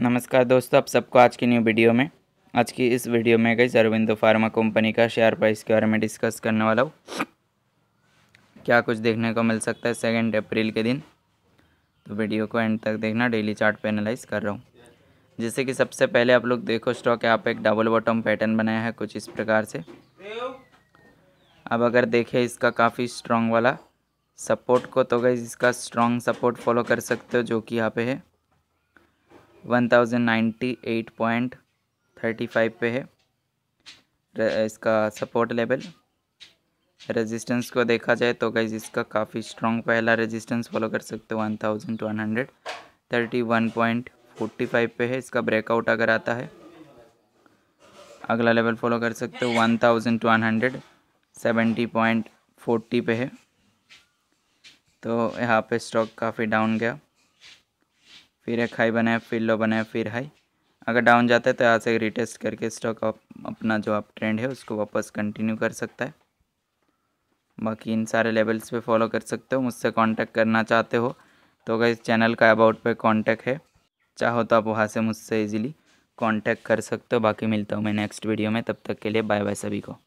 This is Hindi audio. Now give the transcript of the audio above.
नमस्कार दोस्तों आप सबको आज की न्यू वीडियो में आज की इस वीडियो में गई अरविंदो फार्मा कंपनी का शेयर प्राइस के बारे में डिस्कस करने वाला हूँ क्या कुछ देखने को मिल सकता है सेकेंड अप्रैल के दिन तो वीडियो को एंड तक देखना डेली चार्ट पे एनालाइज कर रहा हूँ जैसे कि सबसे पहले आप लोग देखो स्टॉक यहाँ पर एक डबल बॉटम पैटर्न बनाया है कुछ इस प्रकार से अब अगर देखें इसका काफ़ी स्ट्रॉन्ग वाला सपोर्ट को तो गई इसका स्ट्रॉन्ग सपोर्ट फॉलो कर सकते हो जो कि यहाँ पे है one thousand ninety eight point thirty five पे है इसका सपोर्ट लेवल रेजिस्टेंस को देखा जाए तो गाइज इसका काफ़ी स्ट्रॉन्ग पहला रेजिस्टेंस फॉलो कर सकते हो one thousand one hundred thirty one point forty five पे है इसका ब्रेकआउट अगर आता है अगला लेवल फॉलो कर सकते हो one thousand one hundred seventy point forty पे है तो यहाँ पे स्टॉक काफ़ी डाउन गया फिर एक हाई बनाया फिर लो बनाया फिर हाई अगर डाउन जाता है तो यहाँ से रिटेस्ट करके स्टॉक आप अपना जो आप ट्रेंड है उसको वापस कंटिन्यू कर सकता है बाकी इन सारे लेवल्स पे फॉलो कर सकते हो मुझसे कांटेक्ट करना चाहते हो तो अगर इस चैनल का अबाउट पे कांटेक्ट है चाहो तो आप वहाँ से मुझसे इजीली कांटेक्ट कर सकते हो बाकी मिलता हूँ मैं नेक्स्ट वीडियो में तब तक के लिए बाय बाय सभी को